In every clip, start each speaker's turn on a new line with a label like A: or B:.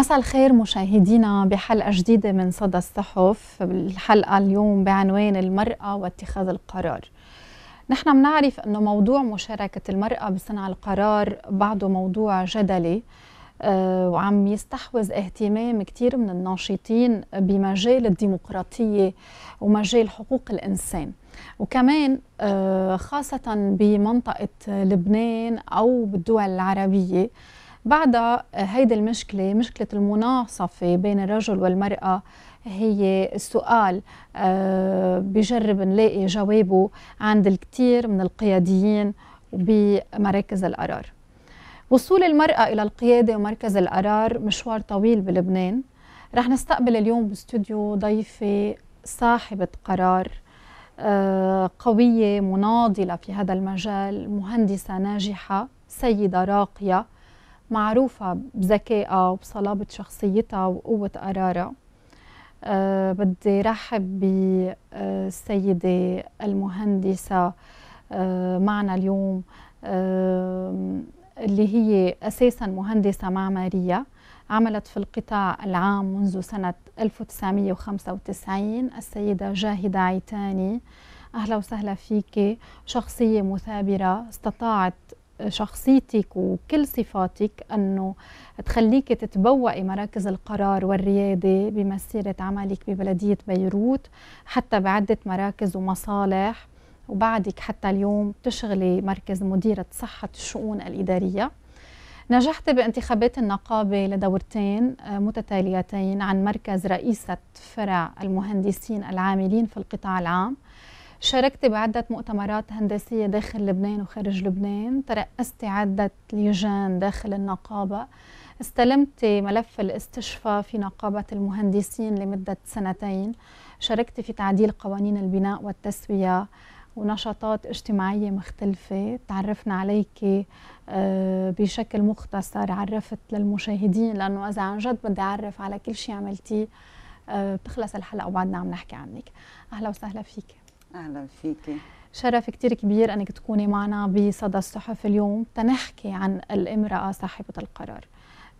A: مساء الخير مشاهدينا بحلقة جديدة من صدى الصحف الحلقة اليوم بعنوان المرأة واتخاذ القرار نحن بنعرف أنه موضوع مشاركة المرأة بصنع القرار بعده موضوع جدلي آه، وعم يستحوذ اهتمام كثير من الناشطين بمجال الديمقراطية ومجال حقوق الإنسان وكمان آه، خاصة بمنطقة لبنان أو بالدول العربية بعدها هيدي المشكله مشكله المناصفه بين الرجل والمراه هي السؤال آه، بجرب نلاقي جوابه عند الكثير من القياديين بمراكز القرار وصول المرأة إلى القيادة ومركز القرار مشوار طويل بلبنان رح نستقبل اليوم باستوديو ضيفة صاحبة قرار آه، قوية مناضلة في هذا المجال مهندسة ناجحة سيدة راقية معروفة بذكائها وبصلابة شخصيتها وقوة قرارها أه بدي رحب بالسيدة أه، المهندسة أه معنا اليوم أه اللي هي أساسا مهندسة معمارية عملت في القطاع العام منذ سنة 1995 السيدة جاهدة عيتاني أهلا وسهلا فيك شخصية مثابرة استطاعت شخصيتك وكل صفاتك انه تخليك تتبوئي مراكز القرار والرياده بمسيره عملك ببلديه بيروت حتى بعده مراكز ومصالح وبعدك حتى اليوم تشغلي مركز مديره صحه الشؤون الاداريه نجحت بانتخابات النقابة لدورتين متتاليتين عن مركز رئيسة فرع المهندسين العاملين في القطاع العام شاركتي بعدة مؤتمرات هندسية داخل لبنان وخارج لبنان ترأستي عدة لجان داخل النقابة استلمت ملف الاستشفاء في نقابة المهندسين لمدة سنتين شاركت في تعديل قوانين البناء والتسوية ونشاطات اجتماعية مختلفة تعرفنا عليك آه، بشكل مختصر عرفت للمشاهدين لأنه إذا عن جد بدي أعرف على كل شيء عملتيه آه، بتخلص الحلقة وبعدنا عم نحكي عنك أهلا وسهلا فيك اهلا فيكي شرف كتير كبير انك تكوني معنا بصدى الصحف اليوم تنحكي عن الامراه صاحبه القرار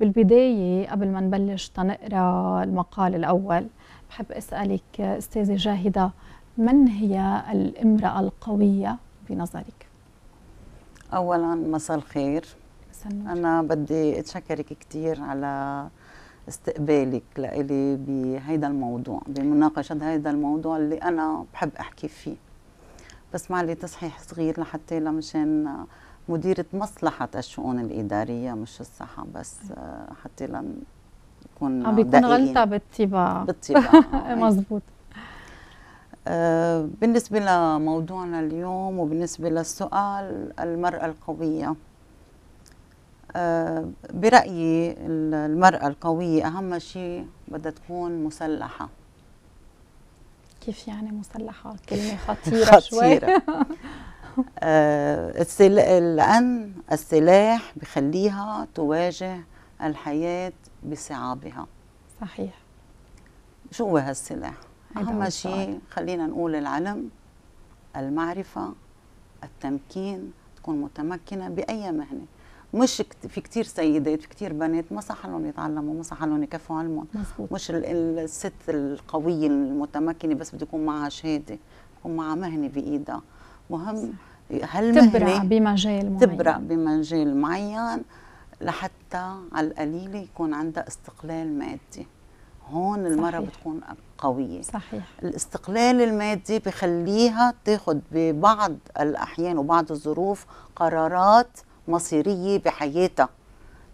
A: بالبدايه قبل ما نبلش تنقرا المقال الاول بحب اسالك استاذه جاهده من هي الامراه القويه بنظرك
B: اولا مساء الخير أنا بدي أتشكرك كثير على استقبالك لإلي بهيدا الموضوع بمناقشة هيدا الموضوع اللي أنا بحب أحكي فيه بس معلي تصحيح صغير لحتى لمشان مديرة مصلحة الشؤون الإدارية مش الصحة بس آه، حتى لنكون نكون عم بيكون غلطة
A: بالطباعة بالطباعة مظبوط
B: آه، بالنسبة لموضوعنا اليوم وبالنسبة للسؤال المرأة القوية برأيي المرأة القوية أهم شيء بدها تكون مسلحة
A: كيف يعني مسلحة؟ كلمة خطيرة, خطيرة. شوي
B: آه لأن السلاح بخليها تواجه الحياة بصعابها صحيح شو هو هالسلاح؟ أهم شيء خلينا نقول العلم المعرفة التمكين تكون متمكنة بأي مهنة مش في كتير سيدات في كتير بنات ما صح لهم يتعلموا ما صح لهم يكفوا علمهم مش الست القويه المتمكنه بس بده يكون معها شهاده يكون معها مهنه بايدها مهم هالمهنه تبرع
A: بمجال
B: معين تبرع بمجال معين لحتى على القليله يكون عندها استقلال مادي هون المرأة بتكون قوية صحيح الاستقلال المادي بخليها تاخد ببعض الأحيان وبعض الظروف قرارات مصيريه بحياتها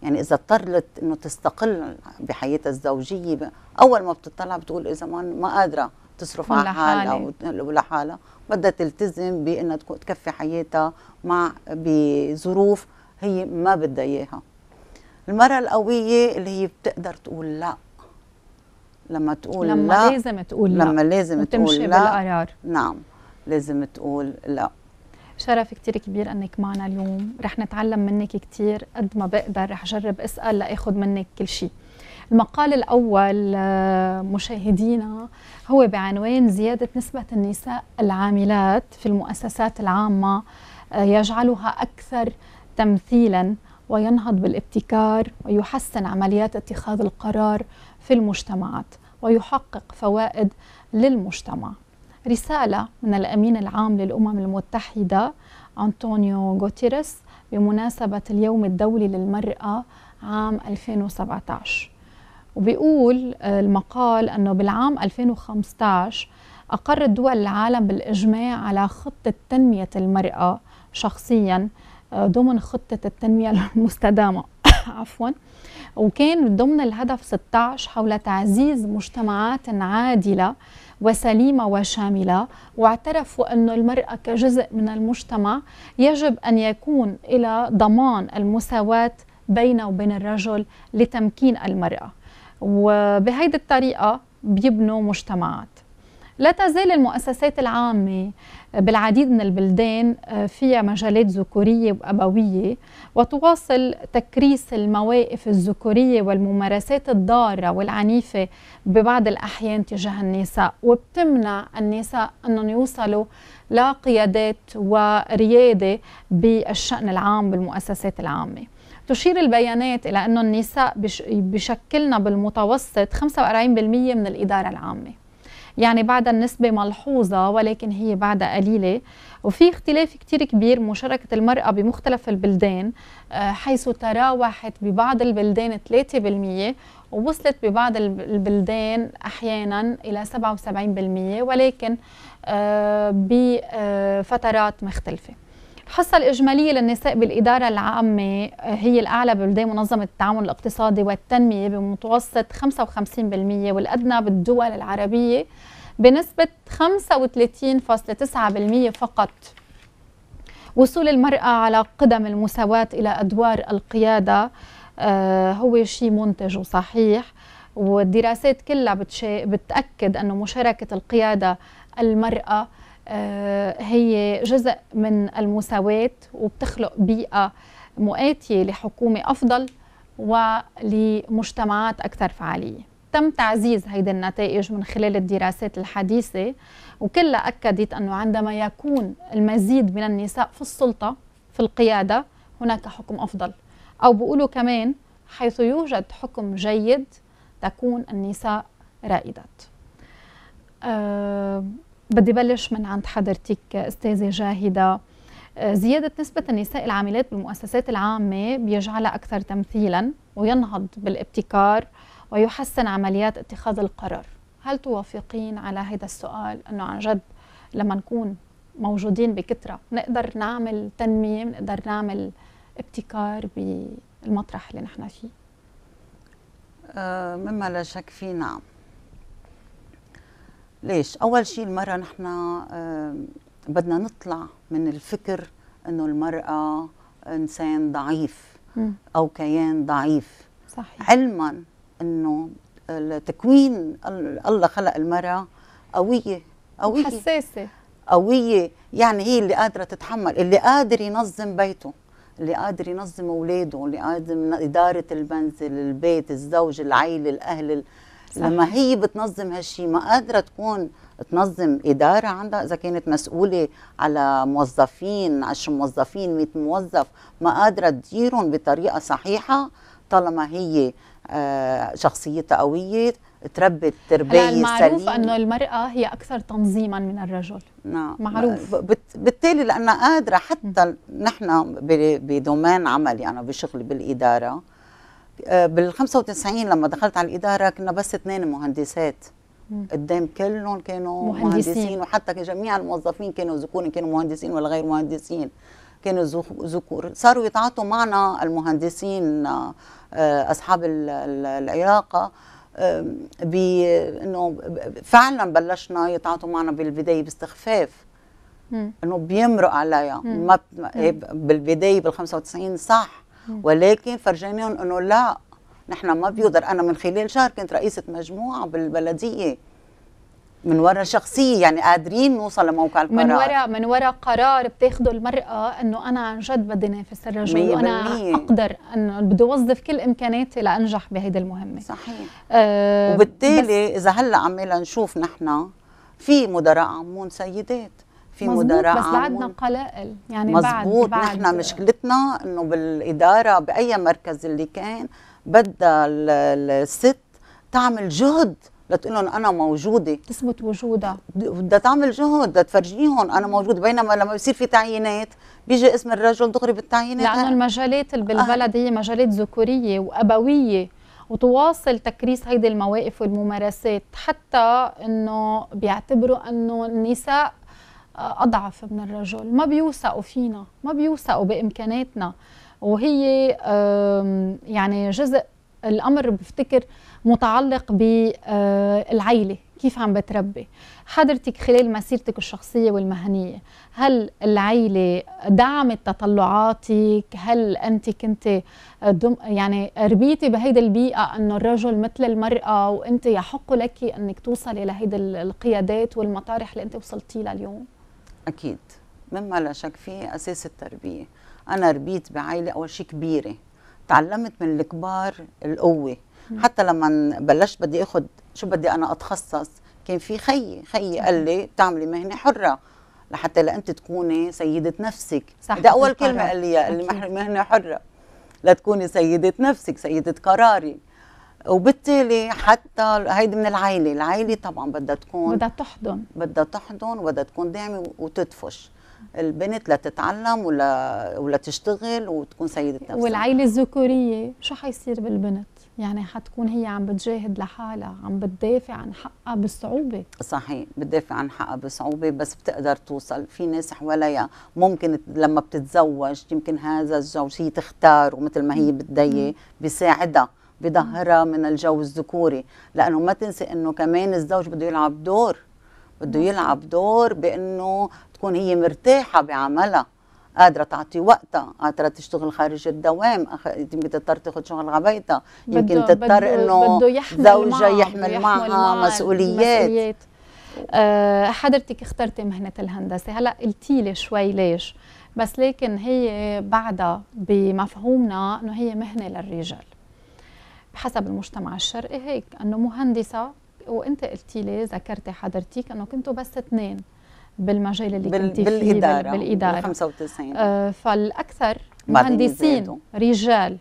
B: يعني اذا اضطرت انه تستقل بحياتها الزوجيه اول ما بتطلع بتقول اذا ما قادره تصرف على حالها لحالها بدها تلتزم بانها تكفي حياتها مع بظروف هي ما بدها اياها المرأة القوية اللي هي بتقدر تقول لا لما تقول لما لا لازم تقول لا لما لازم تقول لا وتمشي بالقرار نعم لازم تقول لا
A: شرف كتير كبير انك معنا اليوم رح نتعلم منك كتير قد ما بقدر رح اجرب اسال لاخذ منك كل شيء المقال الاول آه، مشاهدينا هو بعنوان زياده نسبه النساء العاملات في المؤسسات العامه آه، يجعلها اكثر تمثيلا وينهض بالابتكار ويحسن عمليات اتخاذ القرار في المجتمعات ويحقق فوائد للمجتمع رسالة من الأمين العام للأمم المتحدة أنطونيو غوتيريس بمناسبة اليوم الدولي للمرأة عام 2017 وبيقول آه، المقال أنه بالعام 2015 أقرت دول العالم بالإجماع على خطة تنمية المرأة شخصيا آه، ضمن خطة التنمية المستدامة عفوا وكان ضمن الهدف 16 حول تعزيز مجتمعات عادلة وسليمة وشاملة واعترفوا أن المرأة كجزء من المجتمع يجب أن يكون إلى ضمان المساواة بينه وبين الرجل لتمكين المرأة وبهيدي الطريقة بيبنوا مجتمعات لا تزال المؤسسات العامة بالعديد من البلدان آه، فيها مجالات ذكورية وأبوية وتواصل تكريس المواقف الذكورية والممارسات الضارة والعنيفة ببعض الأحيان تجاه النساء وبتمنع النساء أنهم يوصلوا لقيادات وريادة بالشأن العام بالمؤسسات العامة تشير البيانات إلى أن النساء بشكلنا بالمتوسط 45% من الإدارة العامة يعني بعدها النسبة ملحوظة ولكن هي بعدها قليلة وفي اختلاف كتير كبير مشاركة المرأة بمختلف البلدان آه، حيث تراوحت ببعض البلدان 3% ووصلت ببعض البلدان أحيانا إلى 77% ولكن آه، بفترات مختلفة الحصة الإجمالية للنساء بالإدارة العامة آه، هي الأعلى بلدان منظمة التعاون الاقتصادي والتنمية بمتوسط 55% والأدنى بالدول العربية بنسبة 35.9% فقط وصول المرأة على قدم المساواة إلى أدوار القيادة آه، هو شيء منتج وصحيح والدراسات كلها بتأكد أنه مشاركة القيادة المرأة آه، هي جزء من المساواة وبتخلق بيئة مؤاتية لحكومة أفضل ولمجتمعات أكثر فعالية تم تعزيز هيدي النتائج من خلال الدراسات الحديثة وكلها أكدت أنه عندما يكون المزيد من النساء في السلطة في القيادة هناك حكم أفضل أو بيقولوا كمان حيث يوجد حكم جيد تكون النساء رائدات أه بدي بلش من عند حضرتك استاذه جاهده زيادة نسبة النساء العاملات بالمؤسسات العامة بيجعلها أكثر تمثيلا وينهض بالابتكار ويحسن عمليات اتخاذ القرار هل توافقين على هذا السؤال أنه عن جد لما نكون موجودين بكثرة نقدر نعمل تنمية نقدر نعمل
B: ابتكار بالمطرح اللي نحن فيه آه، مما لا شك فيه نعم ليش؟ أول شيء المرأة نحن آه، بدنا نطلع من الفكر إنه المرأة إنسان ضعيف أو كيان ضعيف صحيح. علما إنه التكوين الله خلق المرأة قوية قوية حساسة قوية يعني هي اللي قادرة تتحمل اللي قادر ينظم بيته اللي قادر ينظم اولاده اللي قادر إدارة المنزل البيت الزوج العيلة الأهل لما هي بتنظم هالشيء ما قادره تكون تنظم إدارة عندها إذا كانت مسؤولة على موظفين 10 موظفين 100 موظف ما قادرة تديرهم بطريقة صحيحة طالما هي آه، شخصيتها قوية تربي التربية السليمة معروف أنه المرأة هي أكثر تنظيما من الرجل نعم معروف بالتالي لأنها قادرة حتى نحن بدومين عملي أنا بشغلي بالإدارة آه، بال 95 لما دخلت على الاداره كنا بس اثنين مهندسات قدام كلهم كانوا مهندسين. مهندسين وحتى جميع الموظفين كانوا ذكور كانوا مهندسين ولا غير مهندسين كانوا ذكور صاروا يتعاطوا معنا المهندسين آه، آه، اصحاب العلاقه بانه فعلا بلشنا يتعاطوا معنا بالبدايه باستخفاف انه بيمرق عليها ما إيه، بالبدايه بال 95 صح ولكن فرجيناهم انه لا نحن ما بيقدر انا من خلال شهر كنت رئيسه مجموعه بالبلديه من وراء شخصية يعني قادرين نوصل لموقع القرار من وراء من
A: وراء قرار بتاخده المرأة انه انا عن جد بدي نافس الرجل وانا اقدر انه بدي اوظف كل امكاناتي لانجح بهيدي المهمة صحيح
B: أه وبالتالي اذا هلا عمال نشوف نحن في مدراء عمون سيدات في مدراء بس بعدنا قلائل يعني مزبوط بعد نحن مشكلتنا انه بالاداره باي مركز اللي كان بدها الست تعمل جهد لتقول لهم انا موجوده تثبت وجودها بدها تعمل جهد بدها تفرجيهم انا موجوده بينما لما بصير في تعيينات بيجي اسم الرجل دغري بالتعيينات لانه المجالات اللي آه. بالبلد هي مجالات ذكوريه وابويه وتواصل تكريس
A: هيدي المواقف والممارسات حتى انه بيعتبروا انه النساء اضعف من الرجل ما بيوثقوا فينا ما بيوثقوا بامكاناتنا وهي يعني جزء الامر بفتكر متعلق بالعيله آه، كيف عم بتربي حضرتك خلال مسيرتك الشخصيه والمهنيه هل العيله دعمت تطلعاتك هل انت كنت دم يعني ربيتي بهيدي البيئه انه الرجل مثل المراه وانت يحق لك انك توصلي لهيدي القيادات والمطارح اللي انت وصلتي لها
B: اليوم أكيد مما لا شك فيه أساس التربية أنا ربيت بعائلة أول شيء كبيرة تعلمت من الكبار القوة حتى لما بلشت بدي أخذ شو بدي أنا أتخصص كان في خيي خيي قال لي بتعملي مهنة حرة لحتى لأنت تكوني سيدة نفسك صح ده أول كلمة قال لي قال لي مهنة حرة لتكوني سيدة نفسك سيدة قراري وبالتالي حتى هيدي من العائله، العائله طبعا بدها تكون بدها تحضن بدها تحضن وبدها تكون داعمه وتدفش البنت لتتعلم ولا ولا تشتغل وتكون سيده نفسها والعائله
A: الذكوريه شو حيصير بالبنت؟ يعني حتكون هي عم بتجاهد لحالها عم بتدافع عن حقها بصعوبة
B: صحيح بتدافع عن حقها بصعوبة بس بتقدر توصل في ناس حواليها ممكن لما بتتزوج يمكن هذا الزوج هي تختار ومثل ما هي بدها بيساعدها بظهرها من الجو الذكوري لانه ما تنسي انه كمان الزوج بده يلعب دور بده نعم. يلعب دور بانه تكون هي مرتاحه بعملها قادره تعطي وقتها قادره تشتغل خارج الدوام يمكن تضطر تاخذ شغل على بيتها يمكن تضطر انه زوجها يحمل معها مسؤوليات, مسؤوليات.
A: أه حضرتك اخترتي مهنه الهندسه هلا قلتي لي شوي ليش بس لكن هي بعدها بمفهومنا انه هي مهنه للرجال حسب المجتمع الشرقي هيك انه مهندسه وانت قلتي لي ذكرتي حضرتك انه كنتوا بس اثنين بالمجال اللي بال كنتي فيه بالاداره بالاداره 95 آه فالاكثر مهندسين رجال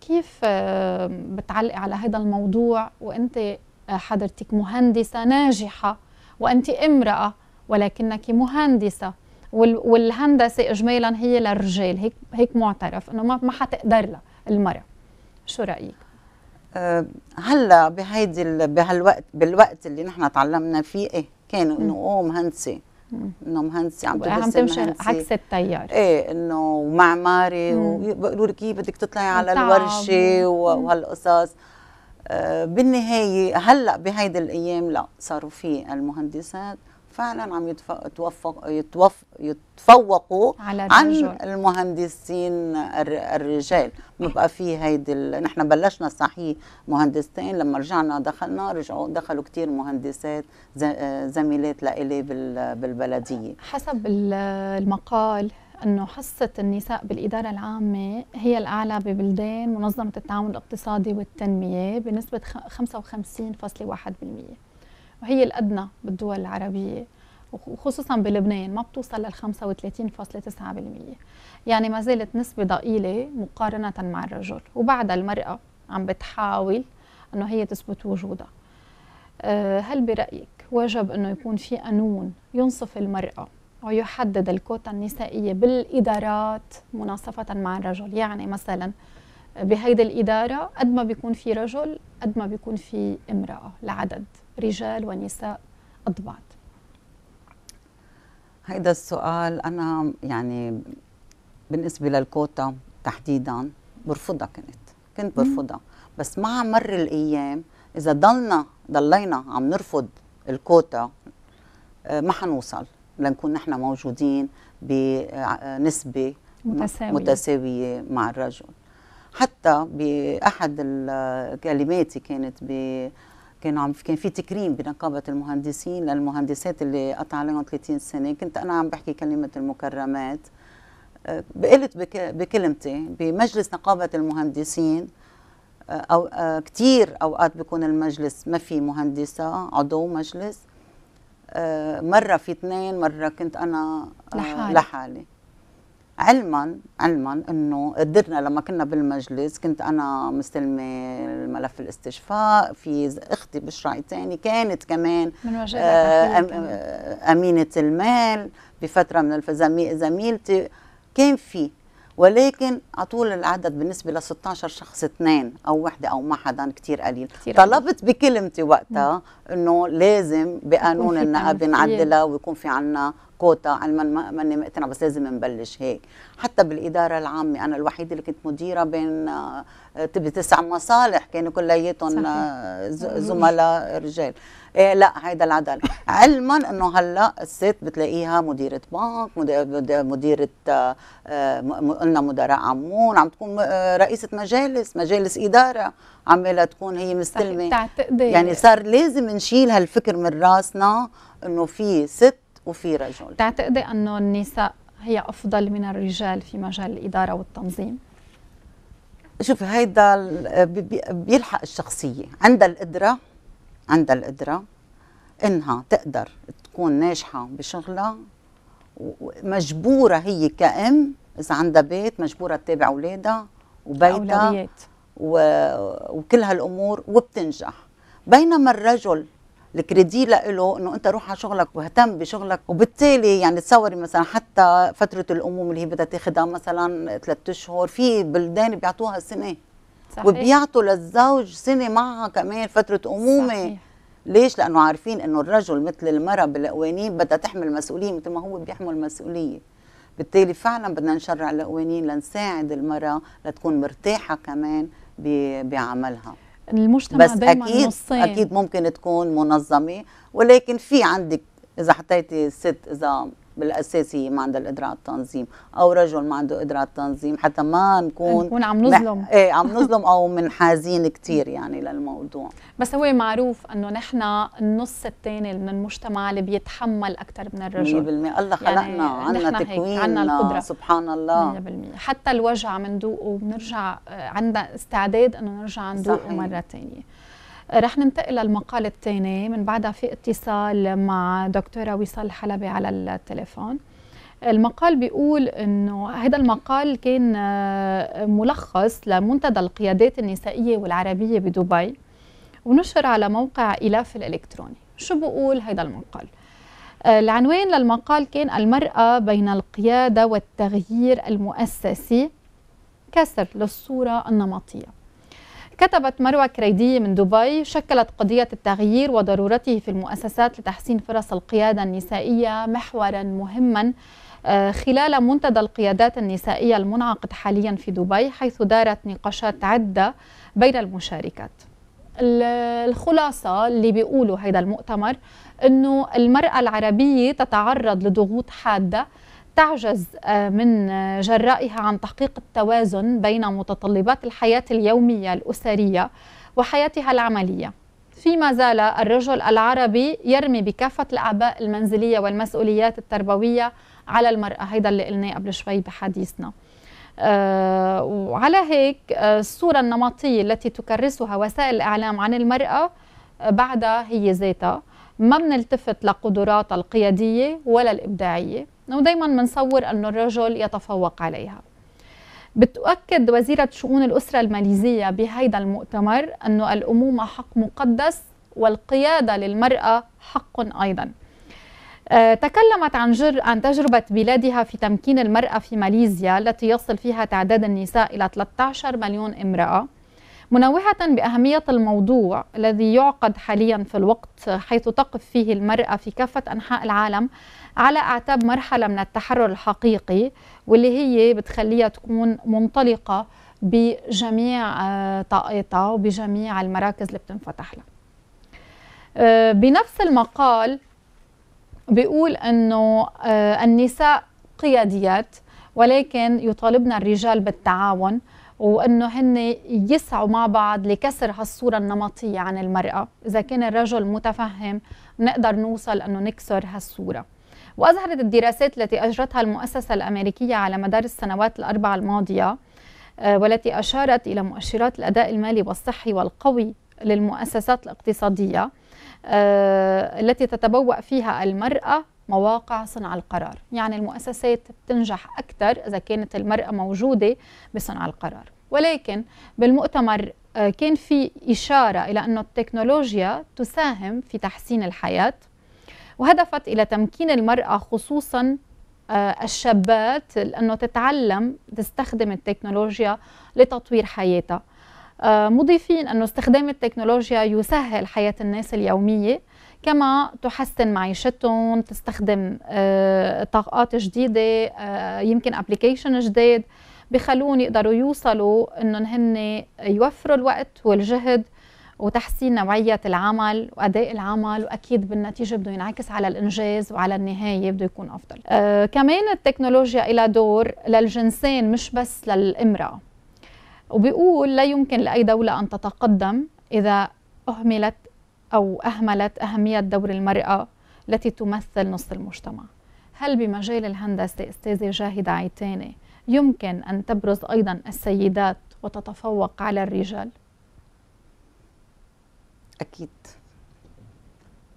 A: كيف آه بتعلقي على هذا الموضوع وانت آه، حضرتك مهندسه ناجحه وانت امراه ولكنك مهندسه والهندسه اجمالا هي للرجال هيك هيك معترف انه ما ما حتقدر لها
B: المراه شو رايك آه، هلا بهيدي بهالوقت بالوقت اللي نحن تعلمنا فيه ايه كانوا انه اوه مهندسه انه مهندسه عم تدرسي عم تمشي عكس التيار ايه انه معماري وبقولوا لك بدك تطلعي على الورشه وهالقصص آه، بالنهايه هلا بهيدي الايام لا صاروا في المهندسات فعلا عم يتوفق يتوف يتفوقوا على عن المهندسين الرجال بقى في هيدي نحن بلشنا صحيح مهندستين لما رجعنا دخلنا رجعوا دخلوا كثير مهندسات زميلات لإلي بالبلديه
A: حسب المقال انه حصه النساء بالاداره العامه هي الاعلى ببلدان منظمه التعاون الاقتصادي والتنميه بنسبه 55.1% وهي الأدنى بالدول العربية وخصوصا بلبنان ما بتوصل لل 35.9% يعني ما زالت نسبة ضئيلة مقارنة مع الرجل وبعدها المرأة عم بتحاول أنه هي تثبت وجودها آه، هل برأيك وجب أنه يكون في قانون ينصف المرأة ويحدد الكوتا النسائية بالإدارات مناصفة مع الرجل يعني مثلا بهيدي الإدارة قد ما بيكون في رجل قد ما بيكون في امرأة لعدد رجال ونساء
B: قد بعض هيدا السؤال انا يعني بالنسبه للكوتا تحديدا برفضها كنت كنت برفضها بس مع مر الايام اذا ضلنا ضلينا عم نرفض الكوتا آه، ما حنوصل لنكون نحن موجودين بنسبه آه، متساوية. متساويه مع الرجل حتى باحد الكلمات كانت ب كان عم كان في تكريم بنقابه المهندسين للمهندسات اللي قطع عليهم 30 سنه كنت انا عم بحكي كلمه المكرمات آه، قلت بكلمتي بمجلس نقابه المهندسين آه، او آه، كثير اوقات بيكون المجلس ما في مهندسه عضو مجلس مره في اثنين مره كنت انا لحالي, لحالي. علما علما انه قدرنا لما كنا بالمجلس كنت انا مستلمه الملف الاستشفاء في اختي بشرى تاني كانت كمان من آه، آه، امينه المال بفتره من الفزميل زميلتي كان في ولكن طول العدد بالنسبة ل 16 شخص اثنين أو وحدة أو ما حدا كثير قليل كتير طلبت بكلمتي وقتها أنه لازم بقانون النقابه نعدلها ويكون في عنا كوتا علما ماني مقتنعه بس لازم نبلش هيك حتى بالاداره العامه انا الوحيده اللي كنت مديره بين آه، تبي تسع مصالح كانوا كلياتهم آه، زملاء رجال إيه لا هيدا العدل علما انه هلا الست بتلاقيها مديره بنك مديره آه، قلنا مدراء عمون عم تكون آه، رئيسه مجالس مجالس اداره عمالها تكون هي مستلمه
A: يعني صار
B: لازم نشيل هالفكر من راسنا انه في ست وفي رجل
A: تعتقد انه النساء هي افضل من الرجال في مجال الاداره والتنظيم
B: شوفي هيدا بيلحق الشخصيه عندها القدره عندها القدرة إنها تقدر تكون ناجحة بشغلها ومجبورة هي كأم إذا عندها بيت مجبورة تتابع أولادها وبيتها و... وكل هالأمور وبتنجح بينما الرجل الكريدي له انه انت روح على شغلك واهتم بشغلك وبالتالي يعني تصوري مثلا حتى فتره الامومه اللي هي بدها تاخذها مثلا ثلاث اشهر في بلدان بيعطوها سنه صحيح. وبيعطوا للزوج سنه معها كمان فتره امومه صحيح. ليش؟ لانه عارفين انه الرجل مثل المراه بالقوانين بدها تحمل مسؤوليه مثل ما هو بيحمل مسؤوليه. بالتالي فعلا بدنا نشرع القوانين لنساعد المراه لتكون مرتاحه كمان بعملها.
A: المجتمع بس دايما اكيد نصين. اكيد
B: ممكن تكون منظمه ولكن في عندك اذا حطيتي الست اذا بالاساس هي ما عندها القدره على التنظيم او رجل ما عنده قدره على التنظيم حتى ما نكون نكون عم نظلم مح... ايه عم نظلم او منحازين كثير يعني للموضوع بس هو
A: معروف انه نحن النص الثاني من المجتمع اللي بيتحمل اكثر من الرجل 100% الله يعني خلقنا يعني عندنا تكوين عندنا القدره آه،
B: سبحان الله
A: 100% حتى الوجع بنذوقه وبنرجع آه، عندنا استعداد انه نرجع ندوقه مره ثانيه رح ننتقل للمقال الثاني من بعدها في اتصال مع دكتورة وصال حلبي على التليفون المقال بيقول انه هذا المقال كان آه، ملخص لمنتدى القيادات النسائيه والعربيه بدبي ونشر على موقع إلاف الإلكتروني شو بقول هذا المقال؟ آه، العنوان للمقال كان المرأة بين القيادة والتغيير المؤسسي كسر للصورة النمطية كتبت مروى كريدي من دبي شكلت قضية التغيير وضرورته في المؤسسات لتحسين فرص القيادة النسائية محورا مهما آه، خلال منتدى القيادات النسائية المنعقد حاليا في دبي حيث دارت نقاشات عدة بين المشاركات الخلاصة اللي بيقولوا هيدا المؤتمر أنه المرأة العربية تتعرض لضغوط حادة تعجز آه، من جرائها عن تحقيق التوازن بين متطلبات الحياة اليومية الأسرية وحياتها العملية فيما زال الرجل العربي يرمي بكافة الأعباء المنزلية والمسؤوليات التربوية على المرأة هيدا اللي قلناه قبل شوي بحديثنا آه، وعلى هيك آه، الصورة النمطية التي تكرسها وسائل الإعلام عن المرأة بعدها هي ذاتها ما بنلتفت لقدراتها القيادية ولا الإبداعية ودايما بنصور انه الرجل يتفوق عليها بتؤكد وزيرة شؤون الأسرة الماليزية بهيدا المؤتمر أنه الأمومة حق مقدس والقيادة للمرأة حق أيضا آه، تكلمت عن, جر... عن تجربة بلادها في تمكين المرأة في ماليزيا التي يصل فيها تعداد النساء إلى 13 مليون امرأة منوهة بأهمية الموضوع الذي يعقد حاليا في الوقت حيث تقف فيه المرأة في كافة أنحاء العالم على أعتاب مرحلة من التحرر الحقيقي واللي هي بتخليها تكون منطلقة بجميع آه، طاقتها وبجميع المراكز اللي بتنفتح لها آه، بنفس المقال بيقول أنه آه، النساء قياديات ولكن يطالبنا الرجال بالتعاون وانه هن يسعوا مع بعض لكسر هالصوره النمطيه عن المراه، اذا كان الرجل متفهم نقدر نوصل انه نكسر هالصوره. واظهرت الدراسات التي اجرتها المؤسسه الامريكيه على مدار السنوات الاربعه الماضيه آه، والتي اشارت الى مؤشرات الاداء المالي والصحي والقوي للمؤسسات الاقتصاديه آه، التي تتبوأ فيها المراه مواقع صنع القرار يعني المؤسسات بتنجح أكثر إذا كانت المرأة موجودة بصنع القرار ولكن بالمؤتمر آه، كان في إشارة إلى أن التكنولوجيا تساهم في تحسين الحياة وهدفت إلى تمكين المرأة خصوصا آه، الشابات لأنه تتعلم تستخدم التكنولوجيا لتطوير حياتها آه، مضيفين أن استخدام التكنولوجيا يسهل حياة الناس اليومية كما تحسن معيشتهم تستخدم طاقات جديدة يمكن أبليكيشن جديد بخلون يقدروا يوصلوا انهم هن يوفروا الوقت والجهد وتحسين نوعية العمل وأداء العمل وأكيد بالنتيجة بده ينعكس على الإنجاز وعلى النهاية بده يكون أفضل أه كمان التكنولوجيا إلى دور للجنسين مش بس للإمرأة وبيقول لا يمكن لأي دولة أن تتقدم إذا أهملت أو أهملت أهمية دور المرأة التي تمثل نص المجتمع هل بمجال الهندسة أستاذة جاهدة عيتاني يمكن أن تبرز أيضا السيدات وتتفوق على الرجال
B: أكيد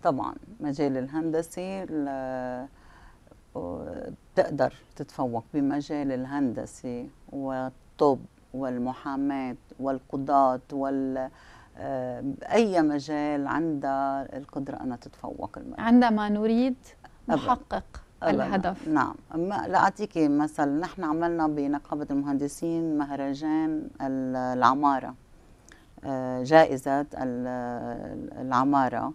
B: طبعا مجال الهندسي تقدر تتفوق بمجال الهندسي والطب والمحاماة والقضاة وال آه، أي مجال عندها القدرة أنها تتفوق المرأة عندما نريد نحقق الهدف نعم لأعطيك مثل نحن عملنا بنقابة المهندسين مهرجان العمارة آه، جائزة العمارة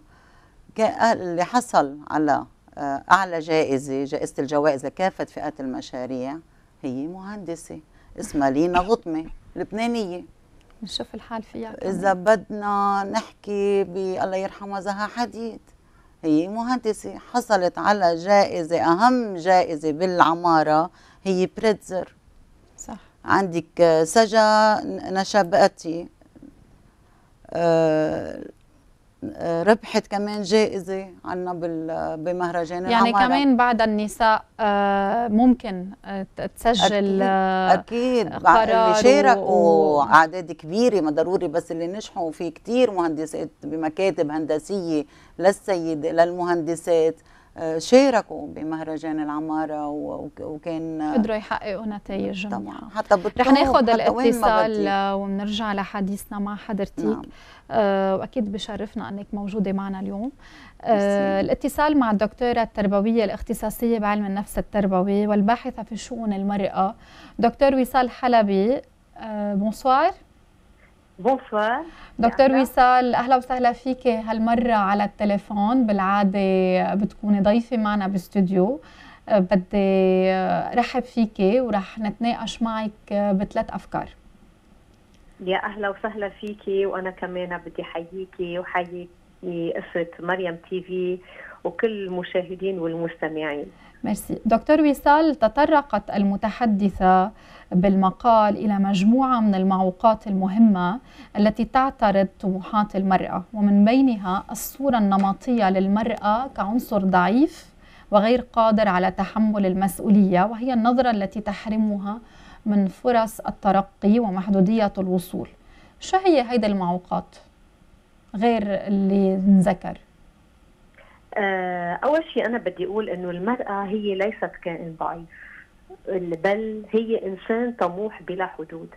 B: اللي حصل على آه، أعلى جائزة جائزة الجوائز لكافة فئات المشاريع هي مهندسة اسمها لينا غطمة لبنانية نشوف الحال فيها إذا بدنا نحكي بالله يرحمها زها حديد هي مهندسة حصلت على جائزة أهم جائزة بالعمارة هي بريتزر صح عندك آه، سجا نشباتي آه، ربحت كمان جائزة عنا بمهرجان يعني العمارة. كمان
A: بعد النساء
B: آه، ممكن آه، تسجل أكيد, آه، أكيد. اللي شاركوا و... أعداد كبيرة ما ضروري بس اللي نجحوا في كتير مهندسات بمكاتب هندسية للسيدة للمهندسات شاركوا بمهرجان العماره وكان قدروا
A: يحققوا نتائج طبعا
B: حتى رح ناخذ الاتصال
A: آه، وبنرجع لحديثنا مع حضرتك نعم. آه، واكيد بشرفنا انك موجوده معنا اليوم آه الاتصال مع الدكتوره التربويه الاختصاصيه بعلم النفس التربوي والباحثه في شؤون المراه دكتور وصال حلبي آه بونسوار بونسوار دكتور وصال اهلا وسهلا فيك هالمره على التليفون بالعاده بتكوني ضيفه معنا باستوديو بدي رحب فيك ورح نتناقش معك بثلاث افكار
C: يا اهلا وسهلا فيك وانا كمان بدي حييكي وحيي لأسرة مريم تي في وكل المشاهدين والمستمعين
A: ميرسي دكتور ويسال تطرقت المتحدثة بالمقال إلى مجموعة من المعوقات المهمة التي تعترض طموحات المرأة ومن بينها الصورة النمطية للمرأة كعنصر ضعيف وغير قادر على تحمل المسؤولية وهي النظرة التي تحرمها من فرص الترقي ومحدودية الوصول شو هي هيدا المعوقات؟ غير اللي نذكر
C: آه، أول شيء أنا بدي أقول إنه المرأة هي ليست كائن ضعيف بل هي إنسان طموح بلا حدود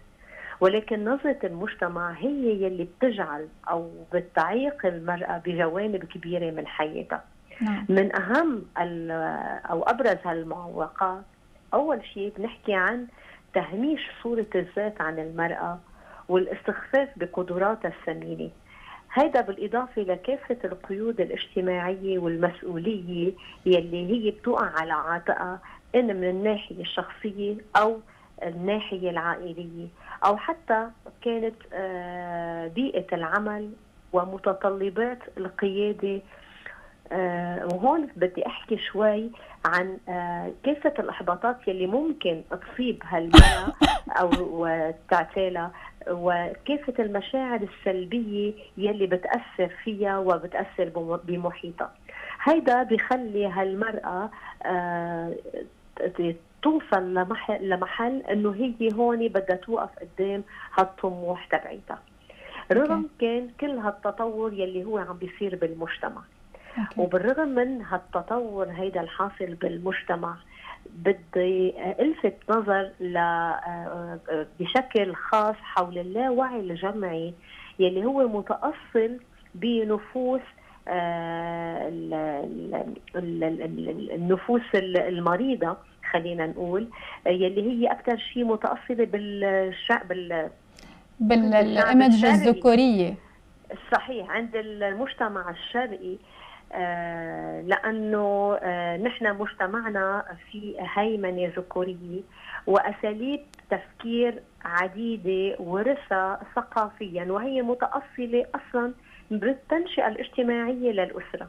C: ولكن نظرة المجتمع هي يلي بتجعل أو بتعيق المرأة بجوانب كبيرة من حياتها نعم. من أهم أو أبرز هالمعوقات أول شيء بنحكي عن تهميش صورة الذات عن المرأة والاستخفاف بقدراتها الثمينة هيدا بالإضافة لكافة القيود الاجتماعية والمسؤولية يلي هي بتوقع على عاتقها إن من الناحية الشخصية أو الناحية العائلية أو حتى كانت آه، بيئة العمل ومتطلبات القيادة آه، وهون بدي احكي شوي عن كافه الاحباطات يلي ممكن تصيب هالمراه او تعتالها وكافه المشاعر السلبيه يلي بتاثر فيها وبتاثر بمحيطها هيدا بخلي هالمراه آه، توصل لمحل, لمحل انه هي هون بدها توقف قدام هالطموح تبعيتها رغم كان كل هالتطور يلي هو عم بيصير بالمجتمع وبالرغم من هالتطور هيدا الحاصل بالمجتمع بدي الفت نظر ل آه، آه، بشكل خاص حول اللاوعي الجمعي يلي هو متاصل بنفوس آه، النفوس المريضه خلينا نقول يلي هي اكثر شيء متاصله بالشع بال
A: بالامج الذكوريه
C: صحيح عند المجتمع الشرقي آه، لانه آه، نحن مجتمعنا في هيمنه ذكوريه واساليب تفكير عديده ورثها ثقافيا وهي متاصله اصلا بالتنشئه الاجتماعيه للاسره.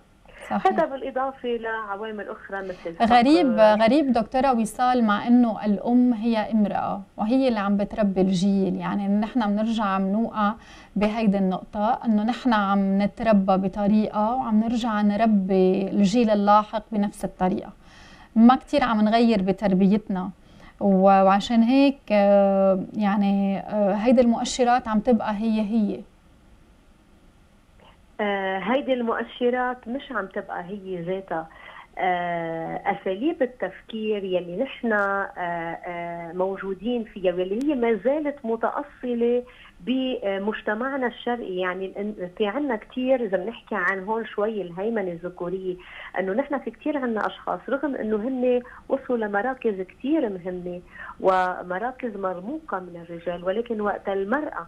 C: هذا بالإضافة لعوامل أخرى مثل غريب
A: غريب دكتورة وصال مع أنه الأم هي امرأة وهي اللي عم بتربي الجيل يعني نحن بنرجع بنوقع بهيدي النقطة أنه نحن عم نتربى بطريقة وعم نرجع نربي الجيل اللاحق بنفس الطريقة ما كثير عم نغير بتربيتنا وعشان هيك آه، يعني آه، هيدي المؤشرات عم تبقى هي هي
C: آه هيدي المؤشرات مش عم تبقى هي ذاتها آه اساليب التفكير يلي نحن آه, آه، موجودين فيها واللي هي ما زالت متاصله بمجتمعنا الشرقي يعني في عنا كثير اذا بنحكي عن هون شوي الهيمنه الذكوريه انه نحن في كثير عنا اشخاص رغم انه هن وصلوا لمراكز كثير مهمه ومراكز مرموقه من الرجال ولكن وقت المراه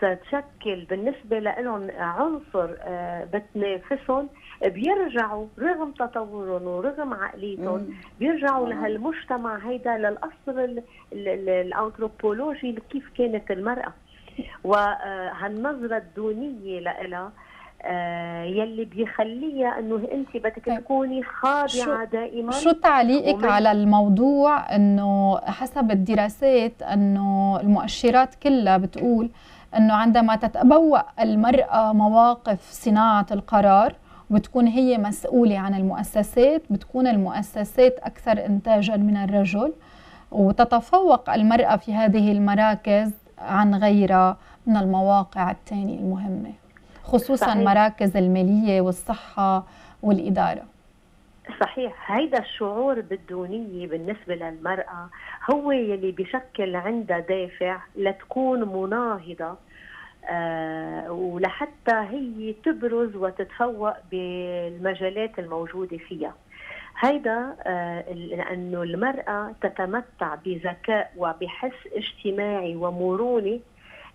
C: تشكل بالنسبة لهم عنصر آه، بتنافسهم بيرجعوا رغم تطورهم ورغم عقليتهم بيرجعوا لهالمجتمع هيدا للأصل الأنثروبولوجي كيف كانت المرأة وهالنظرة آه، الدونية لها آه، يلي بيخليها انه انت بدك طيب. تكوني خاضعه دائما شو تعليقك على
A: الموضوع انه حسب الدراسات انه المؤشرات كلها بتقول أنه عندما تتبوأ المرأة مواقف صناعة القرار وبتكون هي مسؤولة عن المؤسسات بتكون المؤسسات أكثر إنتاجا من الرجل وتتفوق المرأة في هذه المراكز عن غيرها من المواقع الثانية المهمة خصوصا صحيح. مراكز المالية والصحة والإدارة
C: صحيح هيدا الشعور بالدونية بالنسبة للمرأة هو يلي بشكل عندها دافع لتكون مناهضة آه، ولحتى هي تبرز وتتفوق بالمجالات الموجودة فيها هيدا آه، لأنه المرأة تتمتع بذكاء وبحس اجتماعي ومرونة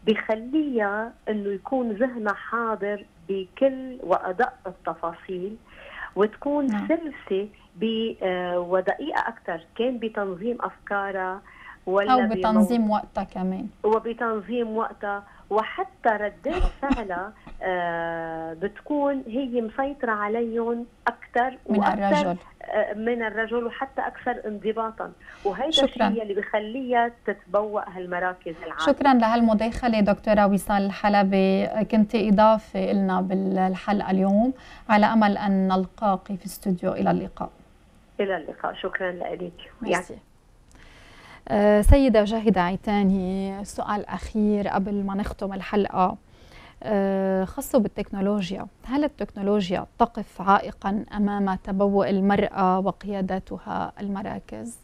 C: بخليها أنه يكون ذهنها حاضر بكل وأدق التفاصيل وتكون نعم. سلسه آه، ودقيقه اكثر كان بتنظيم افكارها ولا او بتنظيم
A: بمو... وقتها كمان
C: وبتنظيم وقتها وحتى ردات فعلها آه، بتكون هي مسيطرة عليهم أكثر من الرجل آه، من الرجل وحتى أكثر انضباطا وهذا الشيء اللي بخليها تتبوأ هالمراكز العامة
A: شكرا لهالمداخلة دكتورة وصال الحلبي كنت إضافة لنا بالحلقة اليوم على أمل أن نلقاك في استوديو إلى اللقاء
C: إلى اللقاء شكرا لك يعطيك
A: آه، سيدة جاهدة عيتاني السؤال الأخير قبل ما نختم الحلقة آه، خاصة بالتكنولوجيا هل التكنولوجيا تقف عائقا أمام تبوء المرأة وقيادتها المراكز؟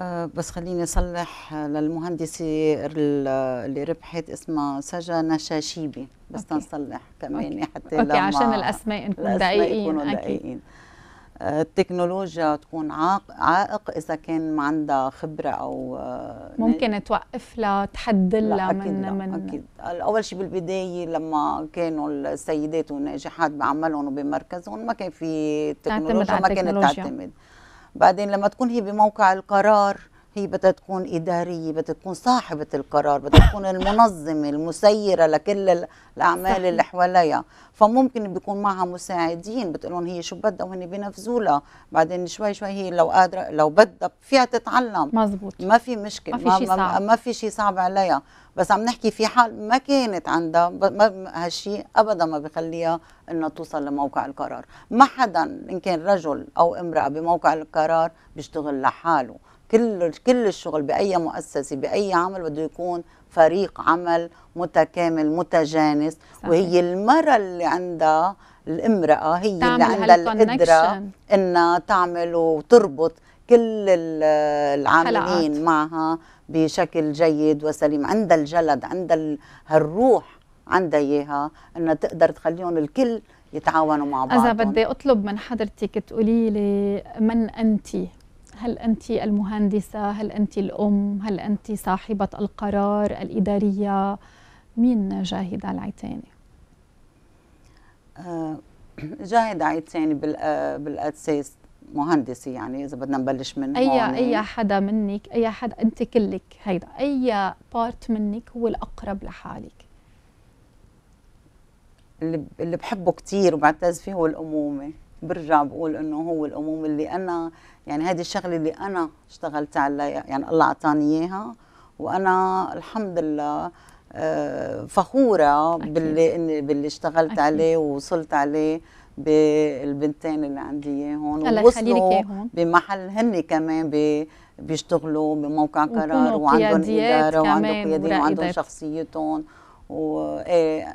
B: آه، بس خليني أصلح للمهندسة اللي ربحت اسمها سجا نشاشيبي بس أوكي. كمان حتى أوكي عشان الأسماء نكون دقيقين, دقيقين. أكيد. التكنولوجيا تكون عائق اذا كان ما عندها خبره او آه، ممكن
A: توقف لها تحد لها من من
B: اكيد اول شيء بالبدايه لما كانوا السيدات والناجحات بعملهم وبمركزهم ما كان في تكنولوجيا ما كانت تعتمد بعدين لما تكون هي بموقع القرار هي بدها تكون إدارية بدها تكون صاحبة القرار بدها تكون المنظمة المسيرة لكل الأعمال اللي حواليها فممكن بيكون معها مساعدين بتقول هي شو بدها وهن بينفذوا لها بعدين شوي شوي هي لو قادرة لو بدها فيها تتعلم مزبوط ما في مشكلة ما في شيء صعب ما في شيء صعب عليها بس عم نحكي في حال ما كانت عندها ما هالشيء ابدا ما بخليها انها توصل لموقع القرار ما حدا ان كان رجل او امراه بموقع القرار بيشتغل لحاله كل كل الشغل باي مؤسسه باي عمل بده يكون فريق عمل متكامل متجانس صحيح. وهي المراه اللي عندها الامراه هي اللي عندها القدره انها تعمل وتربط كل العاملين معها بشكل جيد وسليم عندها الجلد عندها هالروح عندها اياها انها تقدر تخليهم الكل يتعاونوا مع بعض اذا بدي
A: اطلب من حضرتك تقولي لي من انت هل أنت المهندسة هل أنت الأم هل أنت صاحبة القرار الإدارية مين جاهدة العيتاني؟
B: آه، جاهدة عيتاني آه، بالأساس مهندسة يعني إذا بدنا نبلش من أي هون. أي
A: حدا منك أي حدا أنت كلك هيدا أي بارت منك هو الأقرب لحالك
B: اللي اللي بحبه كثير وبعتز فيه هو الأمومة برجع بقول انه هو الامومه اللي انا يعني هذه الشغله اللي انا اشتغلت عليها يعني الله اعطاني اياها وانا الحمد لله آه، فخوره باللي باللي باللي اشتغلت أكيد. عليه ووصلت عليه بالبنتين اللي عندي اياهم ووصلوا بمحل هن كمان بيشتغلوا بموقع قرار وعندهم اداره وعندهم قياديه وعندهم شخصيتهم وايه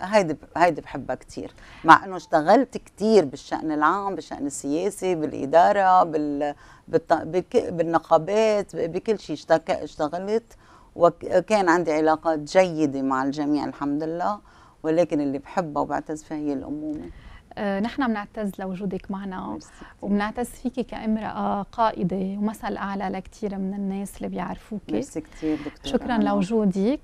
B: هيدي بحبها كثير مع انه اشتغلت كثير بالشان العام بالشان السياسي بالاداره بال... بالت... بالنقابات بكل شيء اشتغلت وكان عندي علاقات جيده مع الجميع الحمد لله ولكن اللي بحبها وبعتز فيها هي الامومه
A: آه، نحن بنعتز لوجودك معنا وبنعتز فيكي كامرأة قائدة ومثل أعلى لكثير من الناس اللي بيعرفوكي كثير
B: دكتورة شكرا لوجودك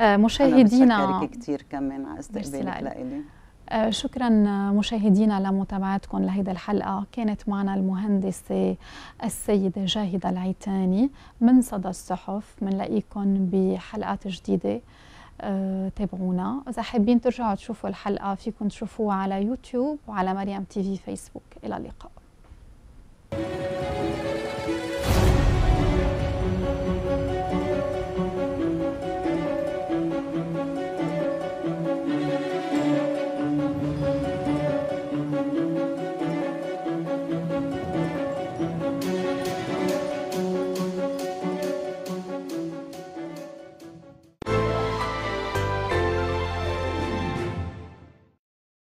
A: آه، مشاهدينا
B: كثير كمان على استقبالك لإلي
A: آه، شكرا مشاهدينا لمتابعتكم لهذه الحلقة كانت معنا المهندسة السيدة جاهدة العيتاني من صدى الصحف بنلاقيكم بحلقات جديدة آه، تابعونا إذا حابين ترجعوا تشوفوا الحلقة فيكم تشوفوها على يوتيوب وعلى مريم تي في فيسبوك إلى اللقاء